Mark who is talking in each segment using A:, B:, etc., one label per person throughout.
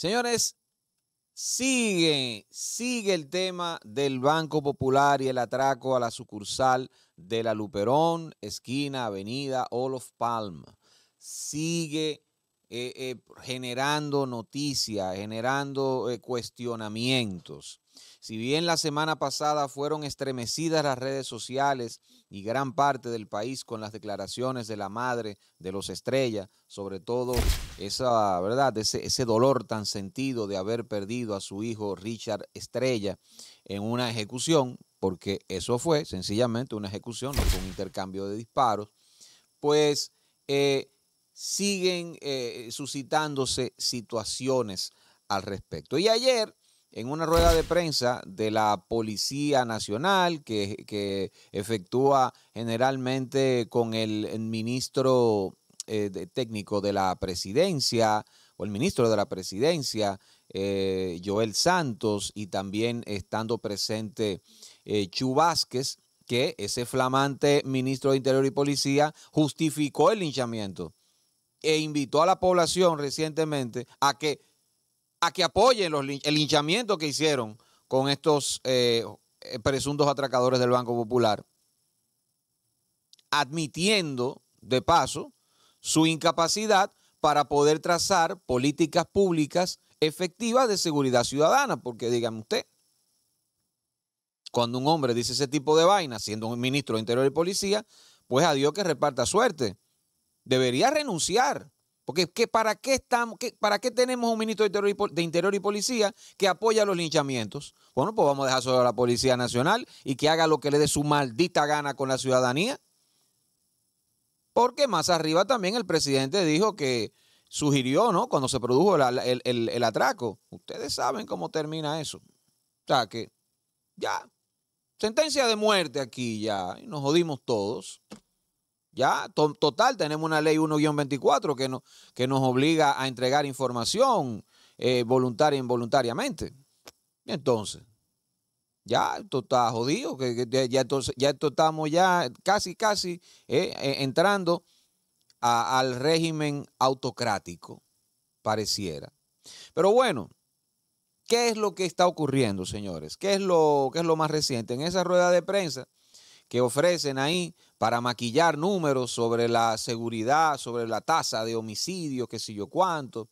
A: Señores, sigue, sigue el tema del Banco Popular y el atraco a la sucursal de la Luperón, esquina, avenida Olof Palma. Sigue eh, eh, generando noticias, generando eh, cuestionamientos. Si bien la semana pasada fueron estremecidas las redes sociales y gran parte del país con las declaraciones de la madre de los estrellas, sobre todo esa verdad, ese, dolor tan sentido de haber perdido a su hijo Richard Estrella en una ejecución, porque eso fue sencillamente una ejecución, no fue un intercambio de disparos, pues eh, siguen eh, suscitándose situaciones al respecto. Y ayer en una rueda de prensa de la Policía Nacional que, efectúa generalmente con el, ministro eh, técnico de la presidencia o el ministro de la presidencia, eh, Joel Santos, y también estando presente eh, Chu Vázquez, que ese flamante ministro de Interior y Policía justificó el linchamiento e invitó a la población recientemente a que a que apoyen el linchamiento que hicieron con estos eh, presuntos atracadores del Banco Popular, admitiendo de paso su incapacidad para poder trazar políticas públicas efectivas de seguridad ciudadana, porque dígame usted, cuando un hombre dice ese tipo de vainas, siendo un ministro de Interior y Policía, pues a Dios que reparta suerte. Debería renunciar porque ¿para, qué estamos, ¿para qué tenemos un ministro de interior, y, Policía que apoya los linchamientos? Bueno, pues vamos a dejar solo a la Policía Nacional y que haga lo que le dé su maldita gana con la ciudadanía. Porque más arriba también el presidente dijo que sugirió, ¿no? Cuando se produjo el, el atraco. Ustedes saben cómo termina eso. O sea, que ya, sentencia de muerte aquí ya, y nos jodimos todos. Ya, total, tenemos una ley 1-24 que, no, que nos obliga a entregar información eh, voluntaria e involuntariamente. entonces, ya esto está jodido, que, ya, ya estamos ya casi, casi eh, eh, entrando al régimen autocrático, pareciera. Pero bueno, ¿qué es lo que está ocurriendo, señores? ¿Qué es lo, qué es lo más reciente? En esa rueda de prensa que ofrecen ahí para maquillar números sobre la seguridad, sobre la tasa de homicidio, qué sé yo cuánto.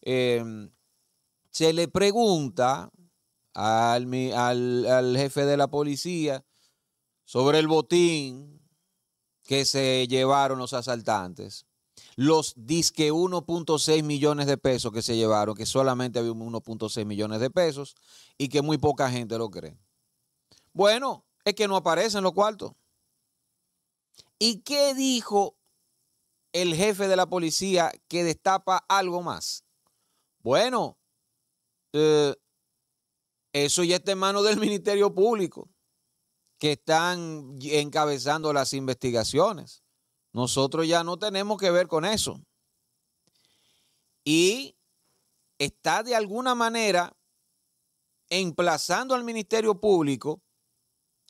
A: Em, se le pregunta al, al jefe de la policía sobre el botín que se llevaron los asaltantes los disque 1.6 millones de pesos que se llevaron, que solamente había 1.6 millones de pesos y que muy poca gente lo cree. Bueno, es que no aparecen en los cuartos. ¿Y qué dijo el jefe de la policía que destapa algo más? Bueno, eh, eso ya está en manos del Ministerio Público, que están encabezando las investigaciones. Nosotros ya no tenemos que ver con eso. Y está de alguna manera emplazando al Ministerio Público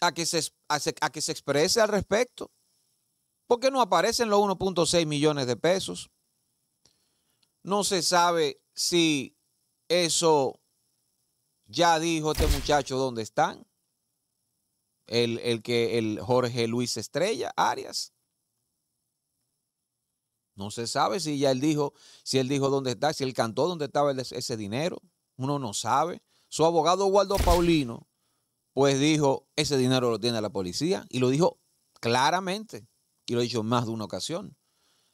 A: a que se, que se exprese al respecto. porque no aparecen los 1.6 millones de pesos? No se sabe si eso ya dijo este muchacho dónde están. El, el, que el Jorge Luis Estrella Arias. No se sabe si ya él dijo, si él dijo dónde está, si él cantó dónde estaba ese dinero. Uno no sabe. Su abogado Waldo Paulino pues dijo, ese dinero lo tiene la policía y lo dijo claramente y lo ha dicho en más de una ocasión.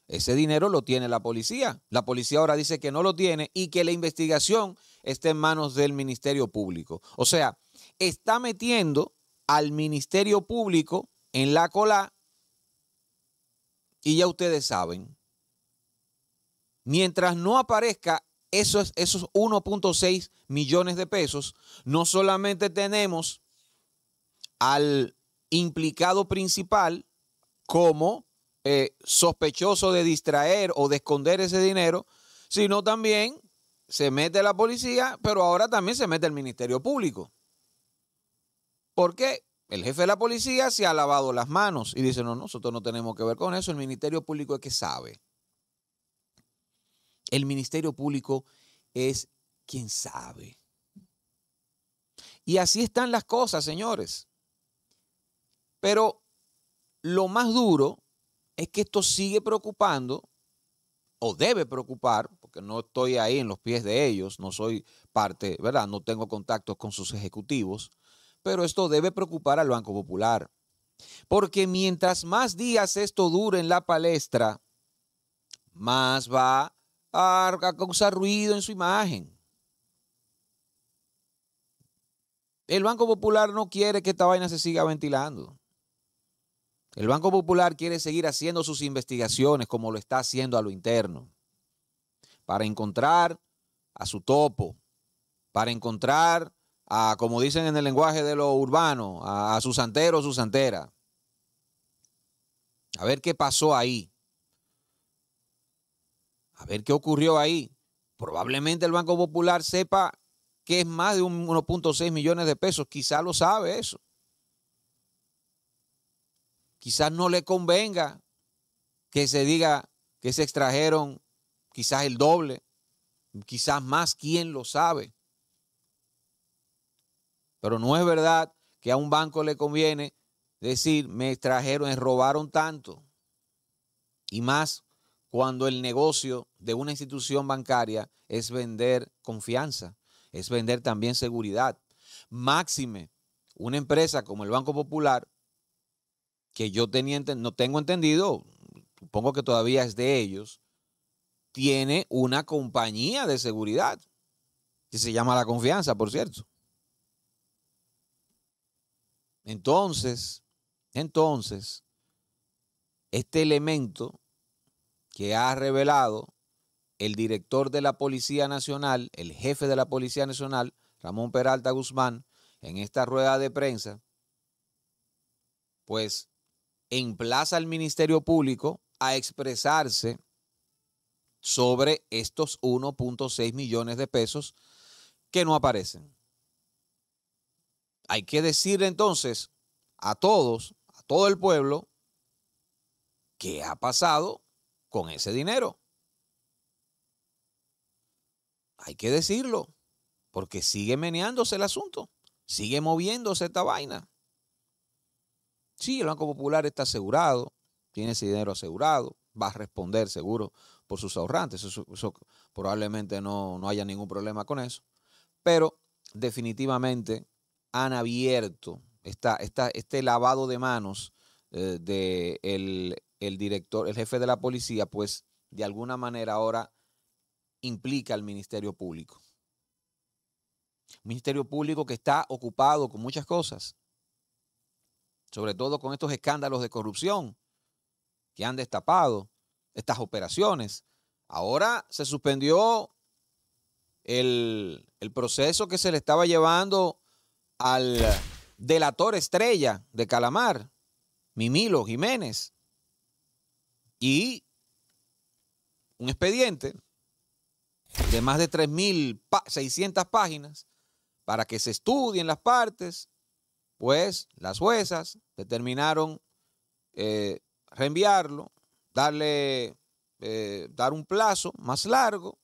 A: Ese dinero lo tiene la policía. La policía ahora dice que no lo tiene y que la investigación está en manos del Ministerio Público. O sea, está metiendo al Ministerio Público en la cola y ya ustedes saben. Mientras no aparezca esos, esos 1.6 millones de pesos, no solamente tenemos al implicado principal como eh, sospechoso de distraer o de esconder ese dinero, sino también se mete la policía, pero ahora también se mete el Ministerio Público. ¿Por qué? El jefe de la policía se ha lavado las manos y dice, no, nosotros no tenemos que ver con eso, el Ministerio Público es que sabe. El Ministerio Público es quien sabe. Y así están las cosas, señores. Pero lo más duro es que esto sigue preocupando, o debe preocupar, porque no estoy ahí en los pies de ellos, no soy parte, ¿verdad? No tengo contacto con sus ejecutivos, pero esto debe preocupar al Banco Popular. Porque mientras más días esto dure en la palestra, más va a causar ruido en su imagen. El Banco Popular no quiere que esta vaina se siga ventilando. El Banco Popular quiere seguir haciendo sus investigaciones como lo está haciendo a lo interno, para encontrar a su topo, para encontrar a, como dicen en el lenguaje de lo urbano, a, a su santero o su santera. A ver qué pasó ahí. A ver qué ocurrió ahí. Probablemente el Banco Popular sepa que es más de 1.6 millones de pesos. Quizá lo sabe eso quizás no le convenga que se diga que se extrajeron quizás el doble, quizás más, ¿quién lo sabe? Pero no es verdad que a un banco le conviene decir, me extrajeron, me robaron tanto. Y más cuando el negocio de una institución bancaria es vender confianza, es vender también seguridad. Máxime, una empresa como el Banco Popular que yo no tengo entendido, supongo que todavía es de ellos, tiene una compañía de seguridad, que se llama La Confianza, por cierto. Entonces, entonces, este elemento que ha revelado el director de la Policía Nacional, el jefe de la Policía Nacional, Ramón Peralta Guzmán, en esta rueda de prensa, pues emplaza al Ministerio Público a expresarse sobre estos 1.6 millones de pesos que no aparecen. Hay que decir entonces a todos, a todo el pueblo, qué ha pasado con ese dinero. Hay que decirlo, porque sigue meneándose el asunto, sigue moviéndose esta vaina. Sí, el Banco Popular está asegurado, tiene ese dinero asegurado, va a responder seguro por sus ahorrantes. probablemente no, haya ningún problema con eso. Pero definitivamente han abierto esta, este lavado de manos eh, del el director, el jefe de la policía, pues de alguna manera ahora implica al Ministerio Público. Ministerio Público que está ocupado con muchas cosas sobre todo con estos escándalos de corrupción que han destapado estas operaciones. Ahora se suspendió el, proceso que se le estaba llevando al delator estrella de Calamar, Mimilo Jiménez, y un expediente de más de 3.600 páginas para que se estudien las partes, pues las juezas determinaron eh, reenviarlo, darle, eh, dar un plazo más largo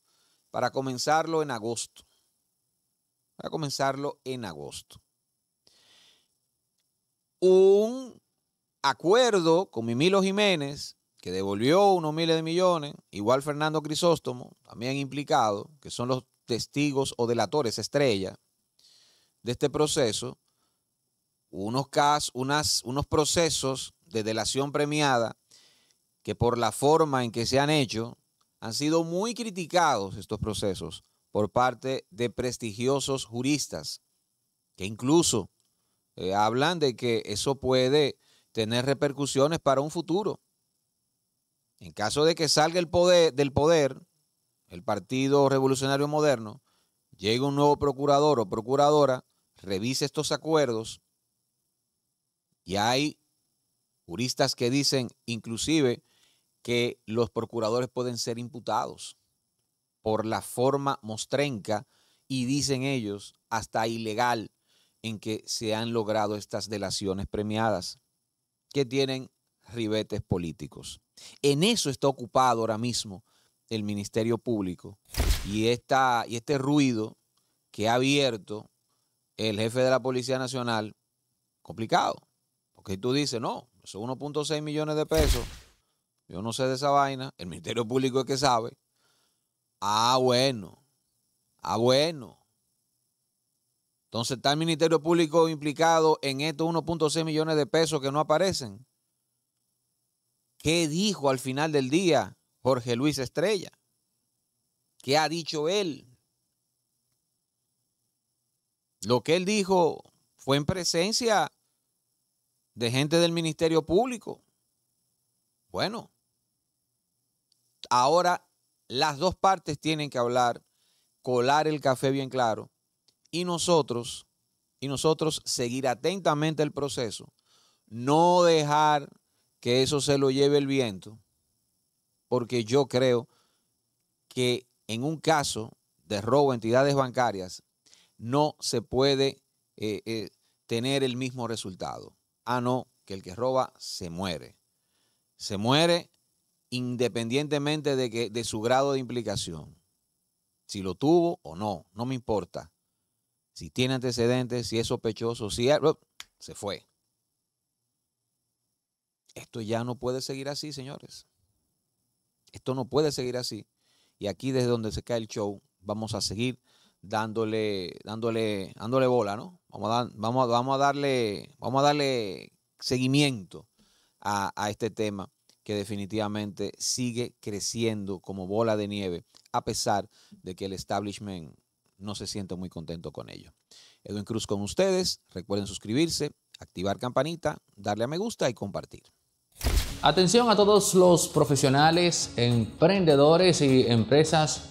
A: para comenzarlo en agosto. Para comenzarlo en agosto. Un acuerdo con Mimilo Jiménez, que devolvió unos miles de millones, igual Fernando Crisóstomo, también implicado, que son los testigos o delatores estrella de este proceso, unos casos, unos procesos de delación premiada que por la forma en que se han hecho, han sido muy criticados estos procesos por parte de prestigiosos juristas, que incluso eh, hablan de que eso puede tener repercusiones para un futuro. En caso de que salga el poder, del poder el Partido Revolucionario Moderno, llegue un nuevo procurador o procuradora, revise estos acuerdos y hay juristas que dicen inclusive que los procuradores pueden ser imputados por la forma mostrenca y dicen ellos hasta ilegal en que se han logrado estas delaciones premiadas que tienen ribetes políticos. En eso está ocupado ahora mismo el Ministerio Público y, esta, y este ruido que ha abierto el jefe de la Policía Nacional, complicado que tú dices, no, son 1.6 millones de pesos. Yo no sé de esa vaina. El Ministerio Público es que sabe. Ah, bueno. Ah, bueno. Entonces está el Ministerio Público implicado en estos 1.6 millones de pesos que no aparecen. ¿Qué dijo al final del día Jorge Luis Estrella? ¿Qué ha dicho él? Lo que él dijo fue en presencia de gente del Ministerio Público. Bueno, ahora las dos partes tienen que hablar, colar el café bien claro y nosotros y nosotros seguir atentamente el proceso, no dejar que eso se lo lleve el viento, porque yo creo que en un caso de robo a entidades bancarias no se puede eh, eh, tener el mismo resultado. Ah, que el que roba se muere. Se muere independientemente de, que, de su grado de implicación. Si lo tuvo o no, no me importa. Si tiene antecedentes, si es sospechoso, si se fue. Esto ya no puede seguir así, señores. Esto no puede seguir así. Y aquí desde donde se cae el show, vamos a seguir dándole, dándole, dándole bola, ¿no? Vamos a, darle, seguimiento a, a este tema que definitivamente sigue creciendo como bola de nieve, a pesar de que el establishment no se siente muy contento con ello. Edwin Cruz con ustedes. Recuerden suscribirse, activar campanita, darle a me gusta y compartir.
B: Atención a todos los profesionales, emprendedores y empresas